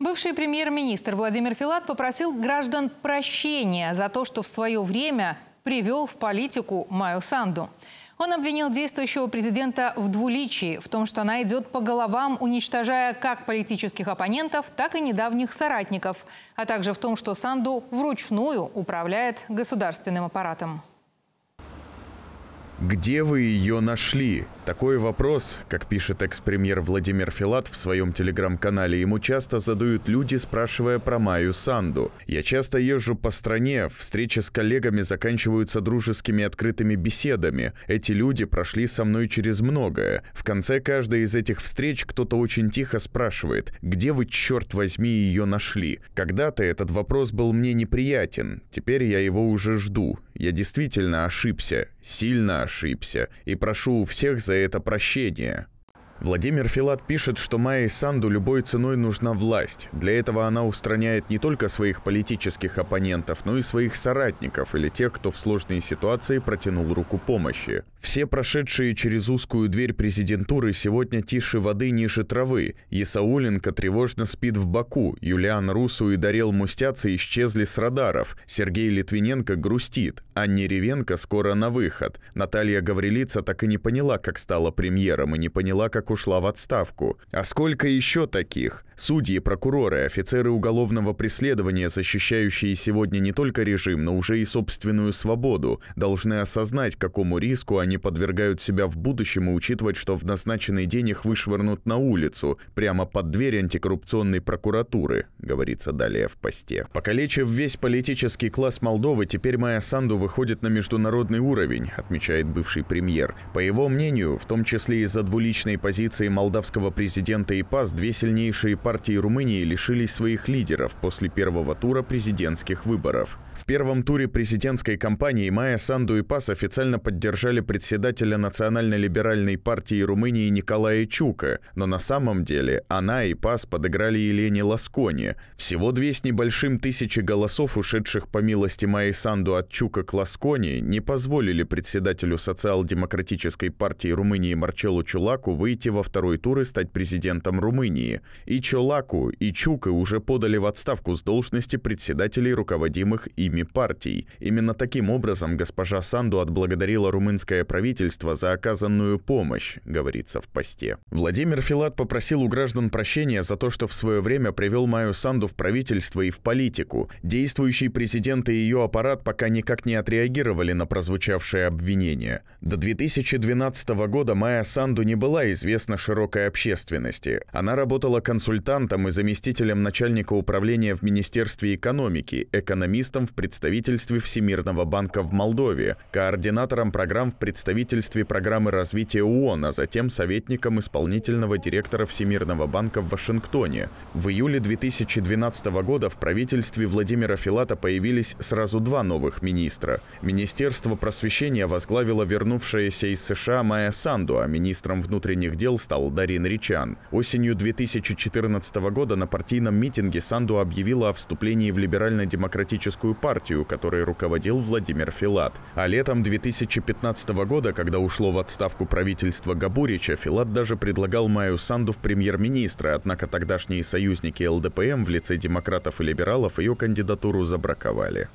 Бывший премьер-министр Владимир Филат попросил граждан прощения за то, что в свое время привел в политику Маю Санду. Он обвинил действующего президента в двуличии, в том, что она идет по головам, уничтожая как политических оппонентов, так и недавних соратников, а также в том, что Санду вручную управляет государственным аппаратом. Где вы ее нашли? Такой вопрос, как пишет экс-премьер Владимир Филат в своем телеграм-канале, ему часто задают люди, спрашивая про Майю Санду. «Я часто езжу по стране, встречи с коллегами заканчиваются дружескими открытыми беседами. Эти люди прошли со мной через многое. В конце каждой из этих встреч кто-то очень тихо спрашивает, где вы, черт возьми, ее нашли? Когда-то этот вопрос был мне неприятен, теперь я его уже жду. Я действительно ошибся, сильно ошибся ошибся и прошу у всех за это прощения». Владимир Филат пишет, что Майи Санду любой ценой нужна власть. Для этого она устраняет не только своих политических оппонентов, но и своих соратников или тех, кто в сложные ситуации протянул руку помощи. Все прошедшие через узкую дверь президентуры сегодня тише воды ниже травы. Исауленко тревожно спит в Баку, Юлиан Русу и Дарел Мустяцы исчезли с радаров, Сергей Литвиненко грустит, Анне Ревенко скоро на выход. Наталья Гаврилица так и не поняла, как стала премьером, и не поняла, как ушла в отставку. А сколько еще таких? Судьи, прокуроры, офицеры уголовного преследования, защищающие сегодня не только режим, но уже и собственную свободу, должны осознать, какому риску они подвергают себя в будущем и учитывать, что в назначенный день их вышвырнут на улицу, прямо под дверь антикоррупционной прокуратуры, говорится далее в посте. Покалечив весь политический класс Молдовы, теперь Майя Санду выходит на международный уровень, отмечает бывший премьер. По его мнению, в том числе из-за двуличной позиции позиции молдавского президента Ипас две сильнейшие партии Румынии лишились своих лидеров после первого тура президентских выборов. В первом туре президентской кампании Майя Санду и ПАС официально поддержали председателя Национально-либеральной партии Румынии Николая Чука, но на самом деле она и ПАС подыграли Елене Ласконе. Всего две с небольшим тысячи голосов, ушедших по милости Майи Санду от Чука к Ласконе, не позволили председателю социал-демократической партии Румынии Марчелу Чулаку выйти попытке во второй тур и стать президентом Румынии. И Чолаку, и Чука уже подали в отставку с должности председателей руководимых ими партий. Именно таким образом госпожа Санду отблагодарила румынское правительство за оказанную помощь, говорится в посте. Владимир Филат попросил у граждан прощения за то, что в свое время привел Майю Санду в правительство и в политику. Действующий президент и ее аппарат пока никак не отреагировали на прозвучавшее обвинение. До 2012 года Майя Санду не была известна известна широкой общественности. Она работала консультантом и заместителем начальника управления в Министерстве экономики, экономистом в представительстве Всемирного банка в Молдове, координатором программ в представительстве программы развития ООН, а затем советником исполнительного директора Всемирного банка в Вашингтоне. В июле 2012 года в правительстве Владимира Филата появились сразу два новых министра. Министерство просвещения возглавила вернувшаяся из США Майя Санду, а министром внутренних дел дел стал Дарин Ричан. Осенью 2014 года на партийном митинге Санду объявила о вступлении в либерально-демократическую партию, которой руководил Владимир Филат. А летом 2015 года, когда ушло в отставку правительство Габурича, Филат даже предлагал Майю Санду в премьер-министра, однако тогдашние союзники ЛДПМ в лице демократов и либералов ее кандидатуру забраковали.